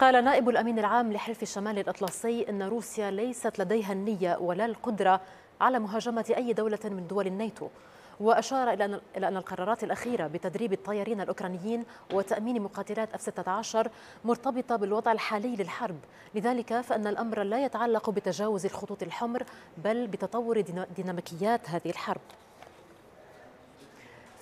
قال نائب الأمين العام لحلف الشمال الأطلسي أن روسيا ليست لديها النية ولا القدرة على مهاجمة أي دولة من دول الناتو وأشار إلى أن القرارات الأخيرة بتدريب الطيارين الأوكرانيين وتأمين مقاتلات أف 16 مرتبطة بالوضع الحالي للحرب لذلك فأن الأمر لا يتعلق بتجاوز الخطوط الحمر بل بتطور ديناميكيات هذه الحرب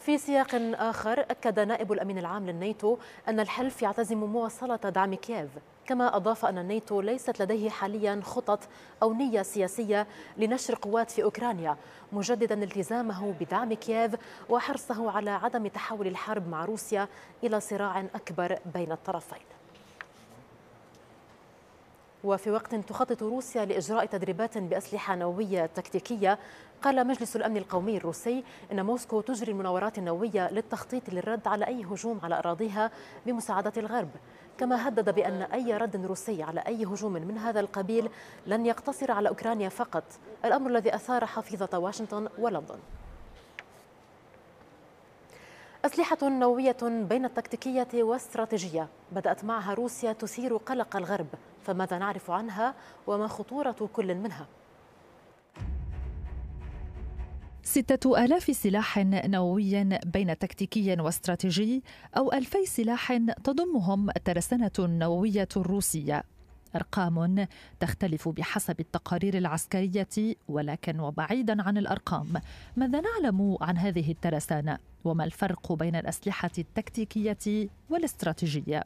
في سياق آخر أكد نائب الأمين العام للنيتو أن الحلف يعتزم مواصلة دعم كييف كما أضاف أن النيتو ليست لديه حاليا خطط أو نية سياسية لنشر قوات في أوكرانيا مجددا التزامه بدعم كييف وحرصه على عدم تحول الحرب مع روسيا إلى صراع أكبر بين الطرفين وفي وقت تخطط روسيا لإجراء تدريبات بأسلحة نووية تكتيكية قال مجلس الأمن القومي الروسي أن موسكو تجري المناورات النووية للتخطيط للرد على أي هجوم على أراضيها بمساعدة الغرب كما هدد بأن أي رد روسي على أي هجوم من هذا القبيل لن يقتصر على أوكرانيا فقط الأمر الذي أثار حفيظة واشنطن ولندن أسلحة نووية بين التكتيكية والاستراتيجية بدأت معها روسيا تثير قلق الغرب فماذا نعرف عنها وما خطورة كل منها؟ ستة آلاف سلاح نووي بين تكتيكي واستراتيجي أو ألفي سلاح تضمهم الترسانة النووية الروسية ارقام تختلف بحسب التقارير العسكريه ولكن وبعيدا عن الارقام ماذا نعلم عن هذه الترسانه وما الفرق بين الاسلحه التكتيكيه والاستراتيجيه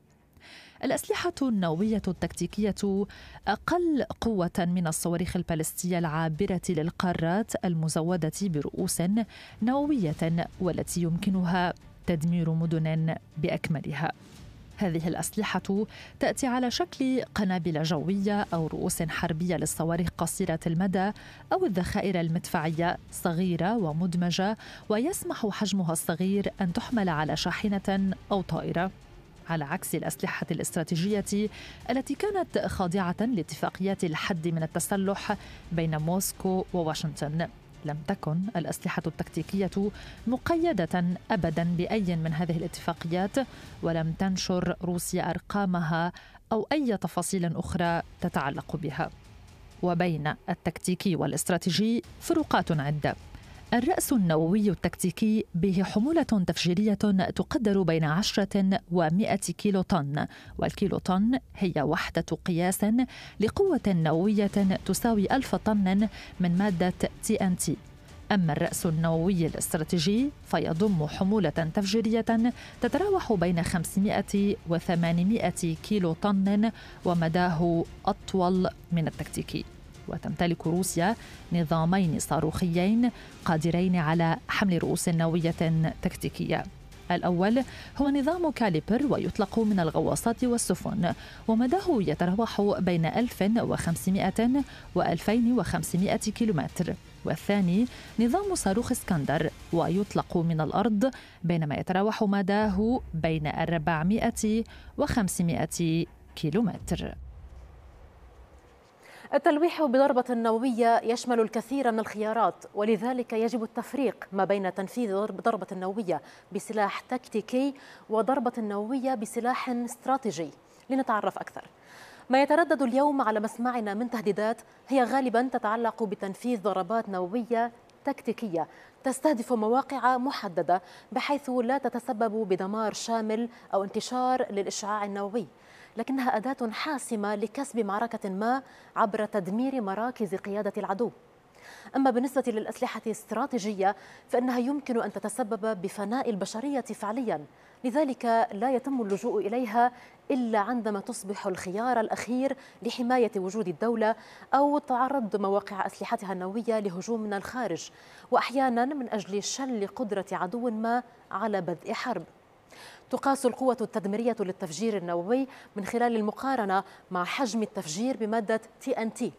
الأسلحة النووية التكتيكية أقل قوة من الصواريخ البالستية العابرة للقارات المزودة برؤوس نووية والتي يمكنها تدمير مدن بأكملها هذه الأسلحة تأتي على شكل قنابل جوية أو رؤوس حربية للصواريخ قصيرة المدى أو الذخائر المدفعية صغيرة ومدمجة ويسمح حجمها الصغير أن تحمل على شاحنة أو طائرة على عكس الأسلحة الاستراتيجية التي كانت خاضعة لاتفاقيات الحد من التسلح بين موسكو وواشنطن لم تكن الأسلحة التكتيكية مقيدة أبدا بأي من هذه الاتفاقيات ولم تنشر روسيا أرقامها أو أي تفاصيل أخرى تتعلق بها وبين التكتيكي والاستراتيجي فروقات عده الرأس النووي التكتيكي به حمولة تفجيرية تقدر بين 10 و 100 كيلو طن والكيلو طن هي وحدة قياس لقوة نووية تساوي ألف طن من مادة تي ان تي أما الرأس النووي الاستراتيجي فيضم حمولة تفجيرية تتراوح بين 500 و 800 كيلو طن ومداه أطول من التكتيكي وتمتلك روسيا نظامين صاروخيين قادرين على حمل رؤوس نووية تكتيكية الأول هو نظام كاليبر ويطلق من الغواصات والسفن ومداه يتراوح بين 1500 و 2500 كيلومتر والثاني نظام صاروخ اسكندر ويطلق من الأرض بينما يتراوح مداه بين 400 و 500 كيلومتر التلويح بضربة نووية يشمل الكثير من الخيارات ولذلك يجب التفريق ما بين تنفيذ ضربة نووية بسلاح تكتيكي وضربة نووية بسلاح استراتيجي لنتعرف أكثر ما يتردد اليوم على مسمعنا من تهديدات هي غالبا تتعلق بتنفيذ ضربات نووية تكتيكية تستهدف مواقع محددة بحيث لا تتسبب بدمار شامل أو انتشار للإشعاع النووي لكنها أداة حاسمة لكسب معركة ما عبر تدمير مراكز قيادة العدو أما بالنسبة للأسلحة الاستراتيجية فإنها يمكن أن تتسبب بفناء البشرية فعليا لذلك لا يتم اللجوء إليها إلا عندما تصبح الخيار الأخير لحماية وجود الدولة أو تعرض مواقع أسلحتها النووية لهجوم من الخارج وأحيانا من أجل شل قدرة عدو ما على بدء حرب تقاس القوة التدميرية للتفجير النووي من خلال المقارنة مع حجم التفجير بمادة تي ان تي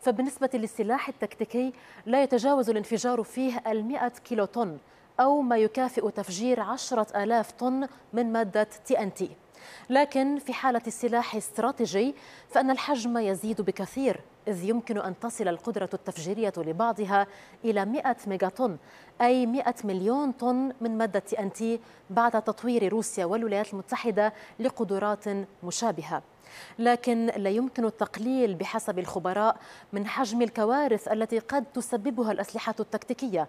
فبالنسبة للسلاح التكتيكي لا يتجاوز الانفجار فيه المئة طن أو ما يكافئ تفجير عشرة آلاف طن من مادة تي ان تي لكن في حالة السلاح استراتيجي فإن الحجم يزيد بكثير إذ يمكن أن تصل القدرة التفجيرية لبعضها إلى 100 طن أي 100 مليون طن من مادة أن تي بعد تطوير روسيا والولايات المتحدة لقدرات مشابهة لكن لا يمكن التقليل بحسب الخبراء من حجم الكوارث التي قد تسببها الأسلحة التكتيكية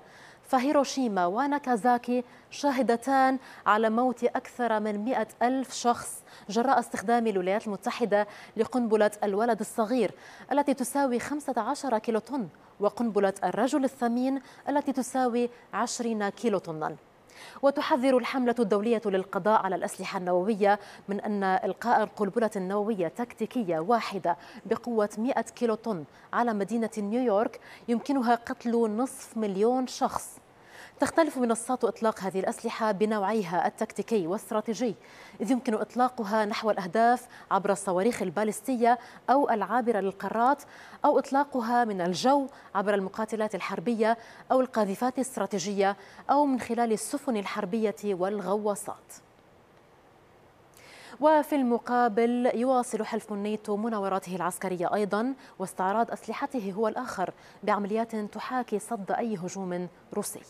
فهيروشيما وناكازاكي شاهدتان على موت أكثر من مئة ألف شخص جراء استخدام الولايات المتحدة لقنبلة الولد الصغير التي تساوي 15 طن وقنبلة الرجل الثمين التي تساوي 20 طنا وتحذر الحملة الدولية للقضاء على الأسلحة النووية من أن إلقاء القنبلة النووية تكتيكية واحدة بقوة 100 طن على مدينة نيويورك يمكنها قتل نصف مليون شخص تختلف منصات إطلاق هذه الأسلحة بنوعيها التكتيكي والاستراتيجي إذ يمكن إطلاقها نحو الأهداف عبر الصواريخ البالستية أو العابرة للقارات أو إطلاقها من الجو عبر المقاتلات الحربية أو القاذفات الاستراتيجية أو من خلال السفن الحربية والغواصات وفي المقابل يواصل حلف الناتو مناوراته العسكرية أيضا واستعراض أسلحته هو الآخر بعمليات تحاكي صد أي هجوم روسي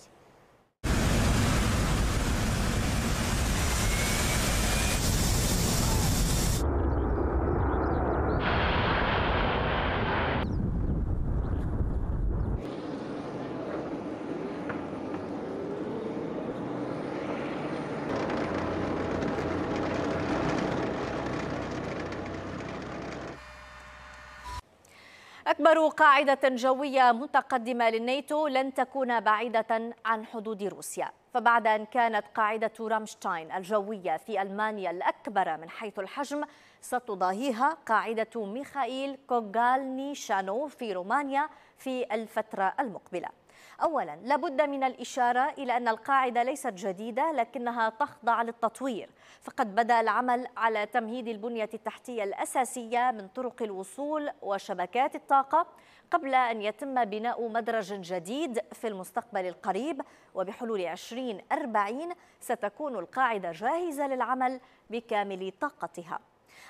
أكبر قاعدة جوية متقدمة للناتو لن تكون بعيدة عن حدود روسيا فبعد أن كانت قاعدة رامشتاين الجوية في ألمانيا الأكبر من حيث الحجم ستضاهيها قاعدة ميخائيل كوغالني شانو في رومانيا في الفترة المقبلة أولا لابد من الإشارة إلى أن القاعدة ليست جديدة لكنها تخضع للتطوير فقد بدأ العمل على تمهيد البنية التحتية الأساسية من طرق الوصول وشبكات الطاقة قبل أن يتم بناء مدرج جديد في المستقبل القريب وبحلول 2040 ستكون القاعدة جاهزة للعمل بكامل طاقتها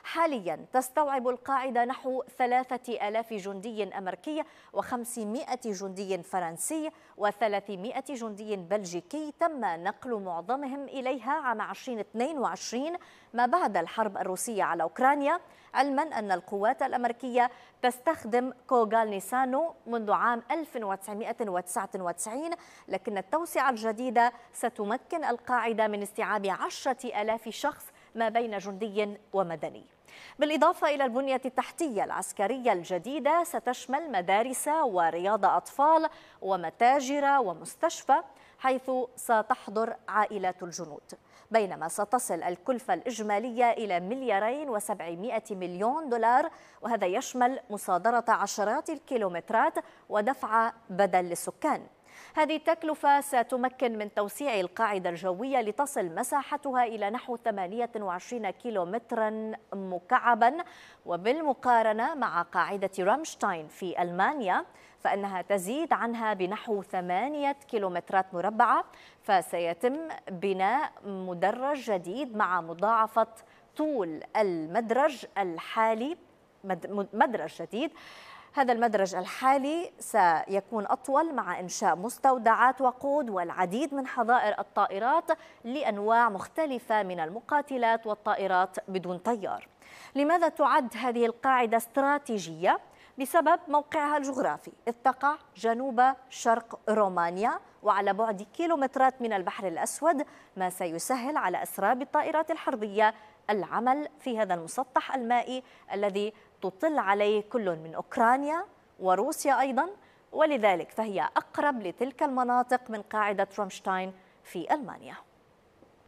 حاليا تستوعب القاعدة نحو 3000 جندي أمريكي و500 جندي فرنسي و300 جندي بلجيكي تم نقل معظمهم إليها عام 2022 ما بعد الحرب الروسية على أوكرانيا علما أن القوات الأمريكية تستخدم كوغال نيسانو منذ عام 1999 لكن التوسعة الجديدة ستمكن القاعدة من استيعاب عشرة ألاف شخص ما بين جندي ومدني بالإضافة إلى البنية التحتية العسكرية الجديدة ستشمل مدارس ورياض أطفال ومتاجر ومستشفى حيث ستحضر عائلات الجنود بينما ستصل الكلفة الإجمالية إلى مليارين وسبعمائة مليون دولار وهذا يشمل مصادرة عشرات الكيلومترات ودفع بدل للسكان هذه التكلفة ستمكن من توسيع القاعدة الجوية لتصل مساحتها إلى نحو 28 كيلومترا مكعبا وبالمقارنة مع قاعدة رامشتاين في ألمانيا فإنها تزيد عنها بنحو 8 كيلومترات مربعة فسيتم بناء مدرج جديد مع مضاعفة طول المدرج الحالي مدرج جديد هذا المدرج الحالي سيكون أطول مع إنشاء مستودعات وقود والعديد من حظائر الطائرات لأنواع مختلفة من المقاتلات والطائرات بدون طيار لماذا تعد هذه القاعدة استراتيجية؟ بسبب موقعها الجغرافي إذ تقع جنوب شرق رومانيا وعلى بعد كيلومترات من البحر الأسود ما سيسهل على أسراب الطائرات الحربية العمل في هذا المسطح المائي الذي تطل عليه كل من أوكرانيا وروسيا أيضا ولذلك فهي أقرب لتلك المناطق من قاعدة رومشتاين في ألمانيا